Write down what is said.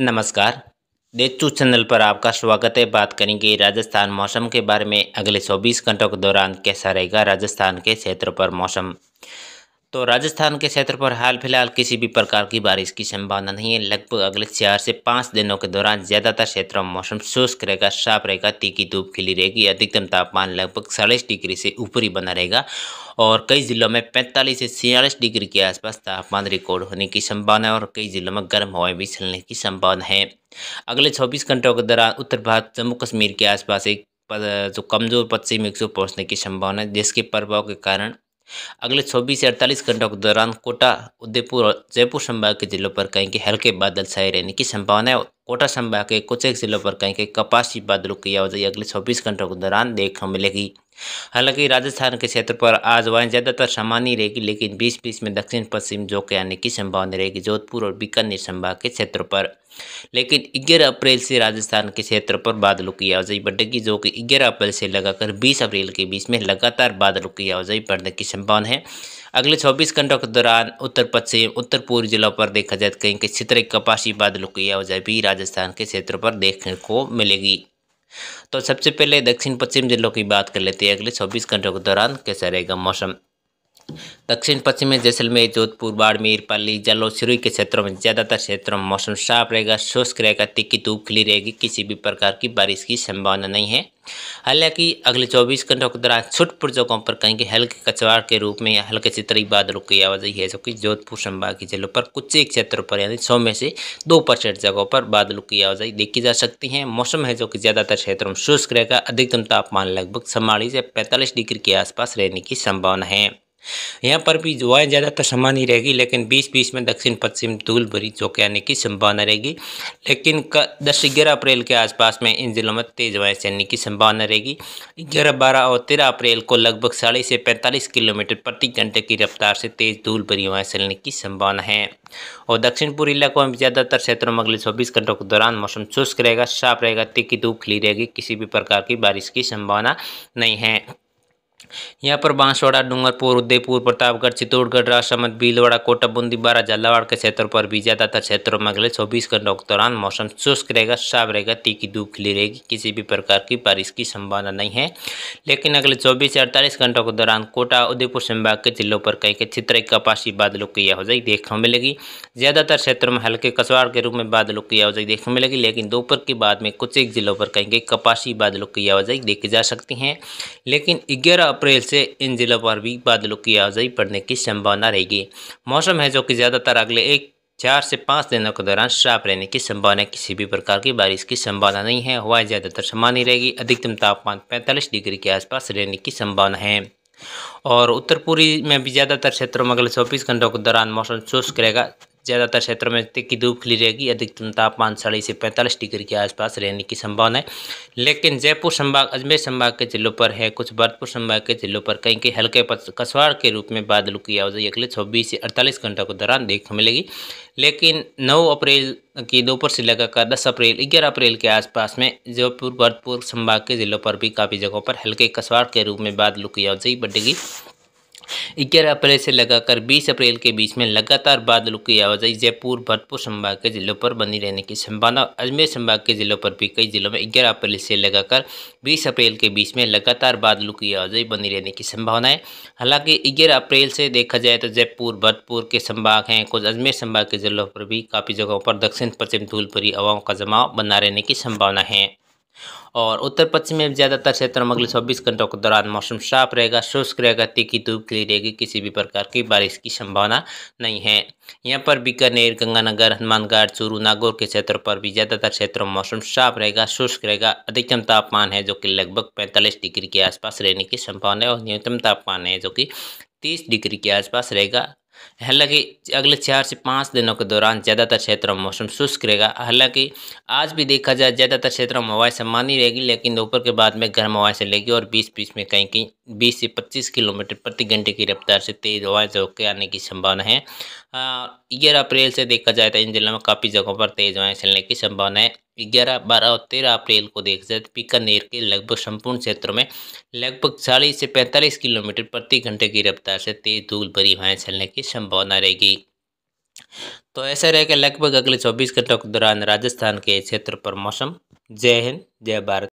नमस्कार डेचू चैनल पर आपका स्वागत है बात करेंगे राजस्थान मौसम के बारे में अगले 24 घंटों के दौरान कैसा रहेगा राजस्थान के क्षेत्र पर मौसम तो राजस्थान के क्षेत्र पर हाल फिलहाल किसी भी प्रकार की बारिश की संभावना नहीं है लगभग अगले चार से पाँच दिनों के दौरान ज़्यादातर क्षेत्रों में मौसम शुष्क रहेगा साफ रहेगा तीखी धूप खिली रहेगी अधिकतम तापमान लगभग चालीस डिग्री से ऊपर ही बना रहेगा और कई ज़िलों में पैंतालीस से छियालीस डिग्री के आसपास तापमान रिकॉर्ड होने की संभावना है और कई ज़िलों में गर्म हवाएं भी चलने की संभावना है अगले चौबीस घंटों के दौरान उत्तर भारत जम्मू कश्मीर के आसपास एक जो कमज़ोर पश्चिमी विक्षोभ पहुंचने की संभावना है जिसके प्रभाव के कारण अगले 24 से 48 घंटों के दौरान कोटा उदयपुर और जयपुर संभाग के जिलों पर कहीं के हल्के बादल छाए रहने की संभावना है कोटा संभाग के कुछ एक जिलों पर कहीं के कपासी बादलों की आवाजाही अगले 24 घंटों के दौरान देखने को मिलेगी हालांकि राजस्थान के क्षेत्र पर आज वायु ज़्यादातर सामान्य रहेगी लेकिन बीस बीस में दक्षिण पश्चिम जो के आने की संभावना रहेगी जोधपुर और बीकानेर संभाग के क्षेत्र पर लेकिन ग्यारह अप्रैल से राजस्थान के क्षेत्र पर बादलों की आवाजाही बढ़ेगी जो कि ग्यारह अप्रैल से लगाकर बीस अप्रैल के बीच में लगातार बादलों की आवाजाही बढ़ने की संभावना है अगले 24 घंटों के दौरान उत्तर पश्चिम उत्तर पूर्व जिलों पर देखा जाए तो कहीं कहीं क्षेत्र कपासी बादलों की आवाजाही भी राजस्थान के क्षेत्र पर देखने को मिलेगी तो सबसे पहले दक्षिण पश्चिम जिलों की बात कर लेते हैं अगले 24 घंटों के दौरान कैसा रहेगा मौसम दक्षिण पश्चिम में जैसलमेर जोधपुर बाड़मेर पाली जलो सिरोही के क्षेत्रों में ज़्यादातर क्षेत्रों में मौसम साफ रहेगा शुष्क रहेगा तिक्की धूप खिली रहेगी किसी भी प्रकार की बारिश की संभावना नहीं है हालांकि अगले 24 घंटों के दौरान छुटपुर जगहों पर कहीं के हल्के कचवाड़ के रूप में या हल्के चित्री बादलों की आवाजाही है जबकि जोधपुर संभाग की जिलों पर कुछ एक क्षेत्रों पर यानी सौ में से दो परसेंट जगहों पर बादलों की आवाजाही देखी जा सकती है मौसम है जो कि ज़्यादातर क्षेत्रों में शुष्क रहेगा अधिकतम तापमान लगभग सम्माड़ी से पैंतालीस डिग्री के आसपास रहने की संभावना है यहाँ पर भी हवाएँ ज़्यादातर तो समान ही रहेगी लेकिन बीस बीस में दक्षिण पश्चिम धूल भरी चौके आने की संभावना रहेगी लेकिन दस ग्यारह अप्रैल के आसपास में इन जिलों में तेज हवाएं चलने की संभावना रहेगी ग्यारह बारह और तेरह अप्रैल को लगभग साढ़े से पैंतालीस किलोमीटर प्रति घंटे की रफ्तार से तेज धूल भरी हवाएं चलने की संभावना है और दक्षिण पूर्वी इलाकों में ज़्यादातर क्षेत्रों में अगले चौबीस घंटों के दौरान मौसम शुष्क रहेगा साफ रहेगा तिक्की धूप खिली रहेगी किसी भी प्रकार की बारिश की संभावना नहीं है यहाँ पर बांसवाड़ा डूंगरपुर उदयपुर प्रतापगढ़ चित्तौड़गढ़ राजसमंद भीलवाड़ा कोटा बूंदी बारा झालावाड़ के क्षेत्रों पर भी ज़्यादातर क्षेत्रों में अगले चौबीस घंटों के दौरान मौसम शुष्क रहेगा साफ रहेगा तीखी धूप खिली रहेगी किसी भी प्रकार की बारिश की संभावना नहीं है लेकिन अगले चौबीस से अड़तालीस घंटों के दौरान कोटा उदयपुर संभाग के जिलों पर कहीं कई चित्र कपासी बादलों की आवाजाही देखने मिलेगी ज़्यादातर क्षेत्रों में हल्के कसवाड़ के रूप में बादलों की आवाजाही देखने मिलेगी लेकिन दोपहर के बाद में कुछ एक जिलों पर कहीं कहीं कपासी बादलों की आवाजाही देखी जा सकती है लेकिन ग्यारह अप्रैल से से इन ज़िलों पर भी बादलों की आवाजाही पड़ने की संभावना रहेगी मौसम है जो कि ज़्यादातर अगले एक चार से पाँच दिनों के दौरान साफ रहने की संभावना किसी भी प्रकार की बारिश की संभावना नहीं है हवाएं ज़्यादातर समान ही रहेगी अधिकतम तापमान पैंतालीस डिग्री के आसपास रहने की संभावना है और उत्तर पूर्वी में भी ज़्यादातर क्षेत्रों में अगले चौबीस घंटों के दौरान मौसम शुष्क रहेगा ज़्यादातर क्षेत्रों में की धूप खिली रहेगी अधिकतम तापमान साढ़े से पैंतालीस डिग्री के आसपास रहने की संभावना है लेकिन जयपुर संभाग अजमेर संभाग के जिलों पर है कुछ भरतपुर संभाग के जिलों पर कहीं कहीं हल्के कसवाड़ के रूप में बादलों की आवाजाही अगले छब्बीस से अड़तालीस घंटों के दौरान देखने मिलेगी लेकिन नौ अप्रैल की दोपहर से लगाकर दस अप्रैल ग्यारह अप्रैल के आसपास में जयपुर भरतपुर संभाग के जिलों पर भी काफ़ी जगहों पर हल्के कसवाड़ के रूप में बादलों की आवाजाही बढ़ेगी ग्यारह अप्रैल से लगाकर बीस अप्रैल के बीच में लगातार बादलों की आवाजाही जयपुर भरतपुर संभाग के जिलों पर बनी रहने की संभावना अजमेर संभाग के जिलों पर भी कई जिलों में ग्यारह अप्रैल से लगाकर बीस अप्रैल के बीच में लगातार बादलों की आवाजाही बनी रहने की संभावना है हालांकि ग्यारह अप्रैल से देखा जाए तो जयपुर भरतपुर के संभाग हैं कुछ अजमेर संभाग के जिलों पर भी काफ़ी जगहों पर दक्षिण पश्चिम धूल भरी हवाओं का जमाव बना रहने की संभावना है और उत्तर पश्चिम में ज़्यादातर क्षेत्रों में अगले चौबीस घंटों के दौरान मौसम साफ रहेगा शुष्क रहेगा तीखी धूप खिली रहेगी किसी भी प्रकार की बारिश की संभावना नहीं है यहाँ पर बीकानेर गंगानगर हनुमानगढ़ चूरू नागौर के क्षेत्रों पर भी ज़्यादातर क्षेत्रों में मौसम साफ रहेगा शुष्क रहेगा अधिकतम तापमान है जो कि लगभग पैंतालीस डिग्री के आसपास रहने की संभावना है और न्यूनतम तापमान है जो कि तीस डिग्री के आसपास रहेगा हालांकि अगले चार से पाँच दिनों के दौरान ज़्यादातर क्षेत्रों में मौसम शुष्क रहेगा हालांकि आज भी देखा जाए ज़्यादातर क्षेत्रों में हवाएं सामान्य रहेगी लेकिन दोपहर के बाद में गर्म हवाएं चलेगी और बीस बीस में कहीं कहीं बीस से पच्चीस किलोमीटर प्रति घंटे की रफ्तार से तेज़ हवाएं झोंक के आने की संभावना है ग्यारह अप्रैल से देखा जाए तो इन जिलों में काफ़ी जगहों पर तेज़ हवाएं चलने की संभावना है ग्यारह बारह और तेरह अप्रैल को देख तो बीकानेर के लगभग संपूर्ण क्षेत्रों में लगभग चालीस से पैंतालीस किलोमीटर प्रति घंटे की रफ्तार से तेज धूल भरी हवाएं चलने की संभावना रहेगी तो ऐसा रहेगा लगभग अगले चौबीस घंटों के दौरान राजस्थान के क्षेत्र पर मौसम जय हिंद जय भारत